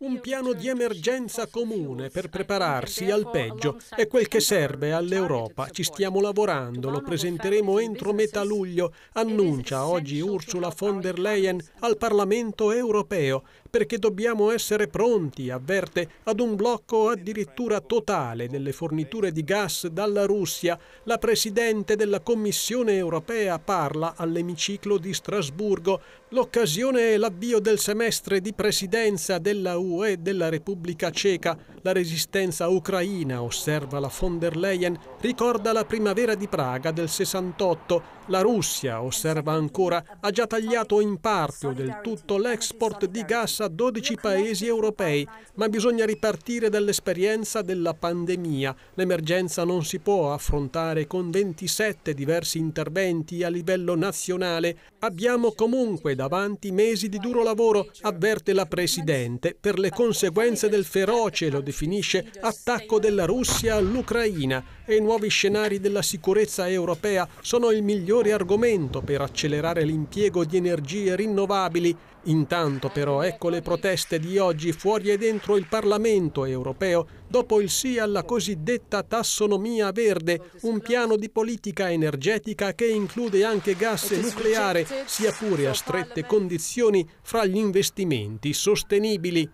Un piano di emergenza comune per prepararsi al peggio è quel che serve all'Europa. Ci stiamo lavorando, lo presenteremo entro metà luglio, annuncia oggi Ursula von der Leyen al Parlamento europeo, perché dobbiamo essere pronti, avverte, ad un blocco addirittura totale delle forniture di gas dalla Russia. La Presidente della Commissione europea parla all'emiciclo di Strasburgo. L'occasione è l'avvio del semestre di presidenza della della UE e della Repubblica Ceca, la resistenza ucraina, osserva la von der Leyen, ricorda la primavera di Praga del 68. La Russia, osserva ancora, ha già tagliato in parte o del tutto l'export di gas a 12 paesi europei, ma bisogna ripartire dall'esperienza della pandemia. L'emergenza non si può affrontare con 27 diversi interventi a livello nazionale. Abbiamo comunque davanti mesi di duro lavoro, avverte la Presidente, per le conseguenze del feroce, lo definisce, attacco della Russia all'Ucraina e i nuovi scenari della sicurezza europea sono il migliore argomento per accelerare l'impiego di energie rinnovabili. Intanto però ecco le proteste di oggi fuori e dentro il Parlamento europeo dopo il sì alla cosiddetta tassonomia verde, un piano di politica energetica che include anche gas e nucleare, sia pure a strette condizioni fra gli investimenti sostenibili.